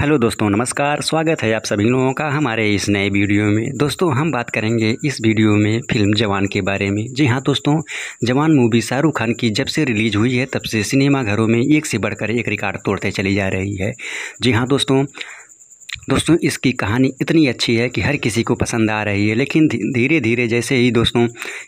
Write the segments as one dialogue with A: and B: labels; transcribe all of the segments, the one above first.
A: hello दोस्तों नमस्कार स्वागत है आप सभी लोगों का हमारे इस नए वीडियो में दोस्तों हम बात करेंगे इस वीडियो में फिल्म जवान के बारे में जी हाँ दोस्तों जवान मूवी शाहरुख खान की जब से रिलीज़ हुई है तब से सिनेमाघरों में एक से बढ़कर एक रिकॉर्ड तोड़ते चली जा रही है जी हाँ दोस्तों दोस्तों इसकी कहानी इतनी अच्छी है कि हर किसी को पसंद आ रही है लेकिन धीरे धीरे जैसे ही दोस्तों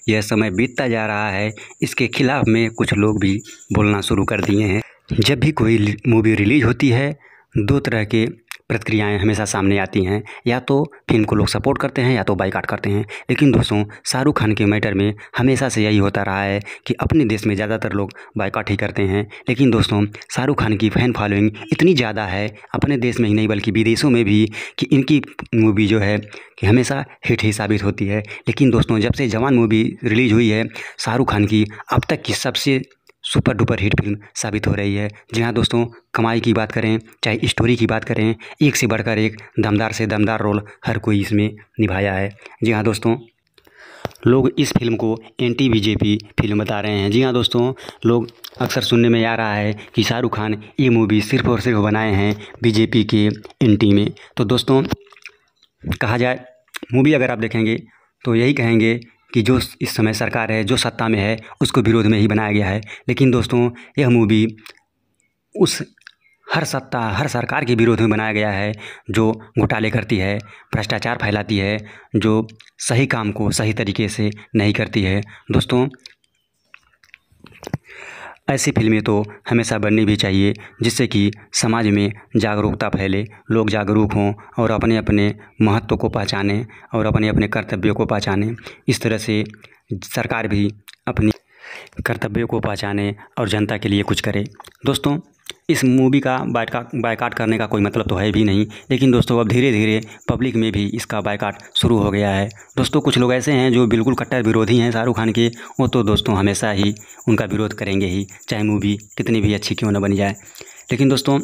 A: यह समय बीतता जा रहा है इसके खिलाफ़ में कुछ लोग भी बोलना शुरू कर दिए हैं जब भी कोई मूवी रिलीज होती है दो तरह के प्रतिक्रियाएं हमेशा सामने आती हैं या तो फिल्म को लोग सपोर्ट करते हैं या तो बाइकाट करते हैं लेकिन दोस्तों शाहरुख खान के मैटर में हमेशा से यही होता रहा है कि अपने देश में ज़्यादातर लोग बाइकाट ही करते हैं लेकिन दोस्तों शाहरुख खान की फ़ैन फॉलोइंग इतनी ज़्यादा है अपने देश में ही नहीं बल्कि विदेशों में भी कि इनकी मूवी जो है कि हमेशा हिट ही साबित होती है लेकिन दोस्तों जब से जवान मूवी रिलीज़ हुई है शाहरुख खान की अब तक की सबसे सुपर डुपर हिट फिल्म साबित हो रही है जी हाँ दोस्तों कमाई की बात करें चाहे स्टोरी की बात करें एक से बढ़कर एक दमदार से दमदार रोल हर कोई इसमें निभाया है जी हाँ दोस्तों लोग इस फिल्म को एंटी बीजेपी फिल्म बता रहे हैं जी हाँ दोस्तों लोग अक्सर सुनने में आ रहा है कि शाहरुख खान ये मूवी सिर्फ और सिर्फ बनाए हैं बीजेपी के एंटी में तो दोस्तों कहा जाए मूवी अगर आप देखेंगे तो यही कहेंगे कि जो इस समय सरकार है जो सत्ता में है उसको विरोध में ही बनाया गया है लेकिन दोस्तों यह मूवी उस हर सत्ता हर सरकार के विरोध में बनाया गया है जो घोटाले करती है भ्रष्टाचार फैलाती है जो सही काम को सही तरीके से नहीं करती है दोस्तों ऐसी फिल्में तो हमेशा बननी भी चाहिए जिससे कि समाज में जागरूकता फैले लोग जागरूक हों और अपने अपने महत्व को पहचानें और अपने अपने कर्तव्यों को पहचानें इस तरह से सरकार भी अपनी कर्तव्यों को पहचाने और जनता के लिए कुछ करे दोस्तों इस मूवी का बायका बायकाट करने का कोई मतलब तो है भी नहीं लेकिन दोस्तों अब धीरे धीरे पब्लिक में भी इसका बायकाट शुरू हो गया है दोस्तों कुछ लोग ऐसे हैं जो बिल्कुल कट्टर विरोधी हैं शाहरुख खान के वो तो दोस्तों हमेशा ही उनका विरोध करेंगे ही चाहे मूवी कितनी भी अच्छी क्यों ना बनी जाए लेकिन दोस्तों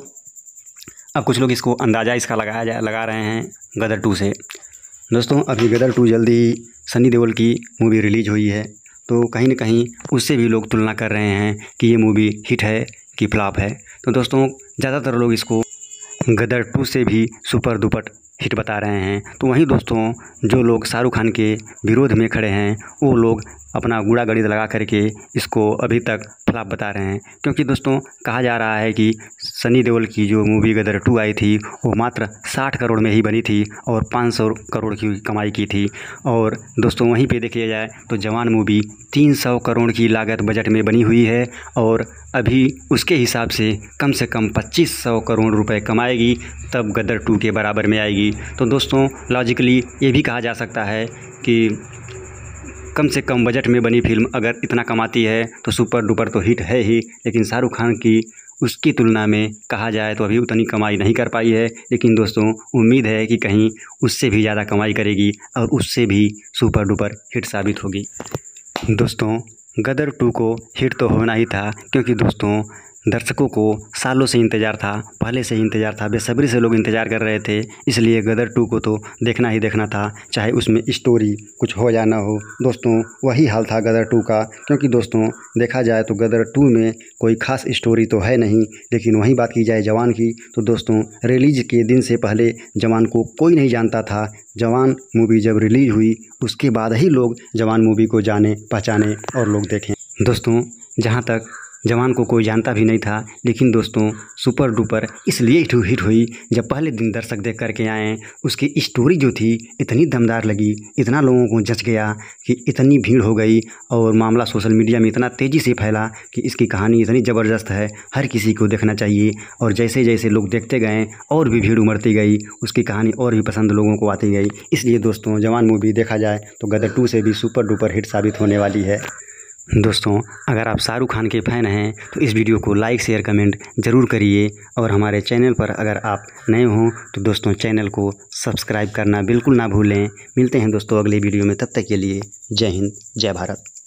A: अब कुछ लोग इसको अंदाज़ा इसका लगाया जा लगा रहे हैं गदर टू से दोस्तों अभी गदर टू जल्दी ही सनी देओल की मूवी रिलीज हुई है तो कहीं ना कहीं उससे भी लोग तुलना कर रहे हैं कि ये मूवी हिट है की फ्लॉप है तो दोस्तों ज़्यादातर लोग इसको गदर टू से भी सुपर दुपट हिट बता रहे हैं तो वहीं दोस्तों जो लोग शाहरुख खान के विरोध में खड़े हैं वो लोग अपना गुड़ा गणित लगा करके इसको अभी तक फ्लॉप बता रहे हैं क्योंकि दोस्तों कहा जा रहा है कि सनी देओल की जो मूवी गदर टू आई थी वो मात्र साठ करोड़ में ही बनी थी और पाँच सौ करोड़ की कमाई की थी और दोस्तों वहीं पे देखिए जाए तो जवान मूवी तीन सौ करोड़ की लागत बजट में बनी हुई है और अभी उसके हिसाब से कम से कम पच्चीस सौ करोड़ रुपये कमाएगी तब गदर टू के बराबर में आएगी होगी तो दोस्तों लॉजिकली ये भी कहा जा सकता है कि कम से कम बजट में बनी फिल्म अगर इतना कमाती है तो सुपर डुपर तो हिट है ही लेकिन शाहरुख खान की उसकी तुलना में कहा जाए तो अभी उतनी कमाई नहीं कर पाई है लेकिन दोस्तों उम्मीद है कि कहीं उससे भी ज़्यादा कमाई करेगी और उससे भी सुपर डुपर हिट साबित होगी दोस्तों गदर टू को हिट तो होना ही था क्योंकि दोस्तों दर्शकों को सालों से इंतज़ार था पहले से ही इंतज़ार था बेसब्री से लोग इंतज़ार कर रहे थे इसलिए गदर टू को तो देखना ही देखना था चाहे उसमें स्टोरी कुछ हो या ना हो दोस्तों वही हाल था गदर टू का क्योंकि दोस्तों देखा जाए तो गदर टू में कोई ख़ास स्टोरी तो है नहीं लेकिन वहीं बात की जाए जवान की तो दोस्तों रिलीज के दिन से पहले जवान को कोई नहीं जानता था जवान मूवी जब रिलीज हुई उसके बाद ही लोग जवान मूवी को जाने पहचाने और लोग देखें दोस्तों जहाँ तक जवान को कोई जानता भी नहीं था लेकिन दोस्तों सुपर डुपर इसलिए हिट हुई जब पहले दिन दर्शक देख करके आए उसकी स्टोरी जो थी इतनी दमदार लगी इतना लोगों को जच गया कि इतनी भीड़ हो गई और मामला सोशल मीडिया में इतना तेज़ी से फैला कि इसकी कहानी इतनी ज़बरदस्त है हर किसी को देखना चाहिए और जैसे जैसे लोग देखते गए और भी भीड़ उमड़ती गई उसकी कहानी और भी पसंद लोगों को आती गई इसलिए दोस्तों जवान मूवी देखा जाए तो गदर टू से भी सुपर डुपर हिट साबित होने वाली है दोस्तों अगर आप शाहरुख खान के फ़ैन हैं तो इस वीडियो को लाइक शेयर कमेंट ज़रूर करिए और हमारे चैनल पर अगर आप नए हों तो दोस्तों चैनल को सब्सक्राइब करना बिल्कुल ना भूलें मिलते हैं दोस्तों अगले वीडियो में तब तक के लिए जय हिंद जय भारत